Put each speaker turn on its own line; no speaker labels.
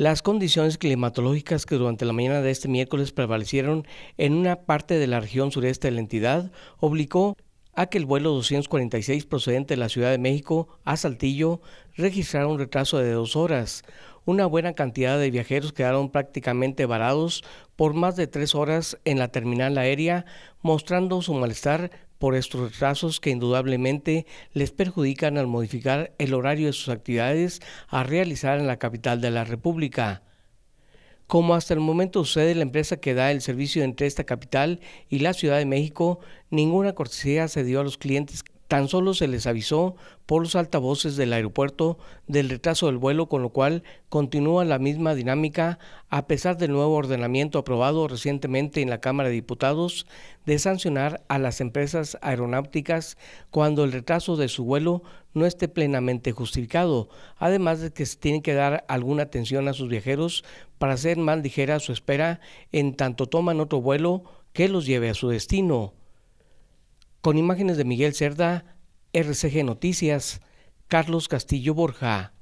Las condiciones climatológicas que durante la mañana de este miércoles prevalecieron en una parte de la región sureste de la entidad obligó a que el vuelo 246 procedente de la Ciudad de México a Saltillo registrara un retraso de dos horas. Una buena cantidad de viajeros quedaron prácticamente varados por más de tres horas en la terminal aérea, mostrando su malestar por estos retrasos que indudablemente les perjudican al modificar el horario de sus actividades a realizar en la capital de la República. Como hasta el momento sucede la empresa que da el servicio entre esta capital y la Ciudad de México, ninguna cortesía se dio a los clientes Tan solo se les avisó por los altavoces del aeropuerto del retraso del vuelo, con lo cual continúa la misma dinámica a pesar del nuevo ordenamiento aprobado recientemente en la Cámara de Diputados de sancionar a las empresas aeronáuticas cuando el retraso de su vuelo no esté plenamente justificado, además de que se tiene que dar alguna atención a sus viajeros para hacer más ligera su espera en tanto toman otro vuelo que los lleve a su destino con imágenes de Miguel Cerda, RCG Noticias, Carlos Castillo Borja.